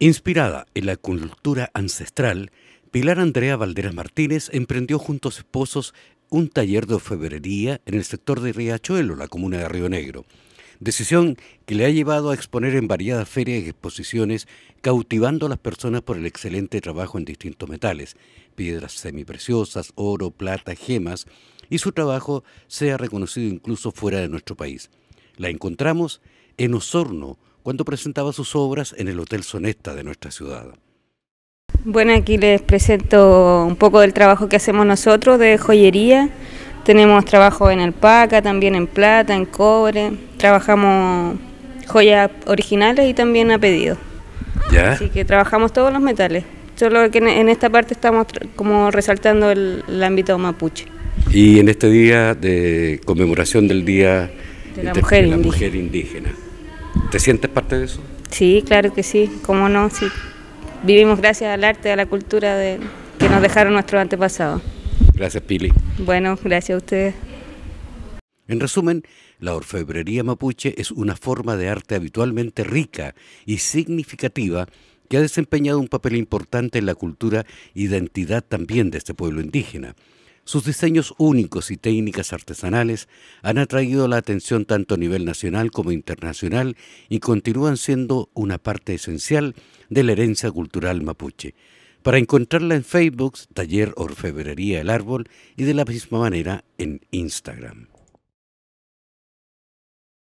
Inspirada en la cultura ancestral, Pilar Andrea Valderas Martínez emprendió junto a un taller de orfebrería en el sector de Riachuelo, la comuna de Río Negro. Decisión que le ha llevado a exponer en variadas ferias y exposiciones, cautivando a las personas por el excelente trabajo en distintos metales, piedras semipreciosas, oro, plata, gemas, y su trabajo ha reconocido incluso fuera de nuestro país. La encontramos en Osorno, cuando presentaba sus obras en el Hotel Sonesta de nuestra ciudad. Bueno, aquí les presento un poco del trabajo que hacemos nosotros de joyería. Tenemos trabajo en alpaca, también en plata, en cobre. Trabajamos joyas originales y también a pedido. ¿Ya? Así que trabajamos todos los metales. Solo que en esta parte estamos como resaltando el, ámbito mapuche. Y en este día de conmemoración del Día de la, mujer indígena. ¿Te sientes parte de eso? Sí, claro que sí, cómo no, sí. Vivimos gracias al arte, a la cultura que nos dejaron nuestros antepasados. Gracias, Pili. Bueno, gracias a ustedes. En resumen, la orfebrería mapuche es una forma de arte habitualmente rica y significativa que ha desempeñado un papel importante en la cultura e identidad también de este pueblo indígena. Sus diseños únicos y técnicas artesanales han atraído la atención tanto a nivel nacional como internacional y continúan siendo una parte esencial de la herencia cultural mapuche. Para encontrarla en Facebook, Taller Orfebrería El Árbol y de la misma manera en Instagram.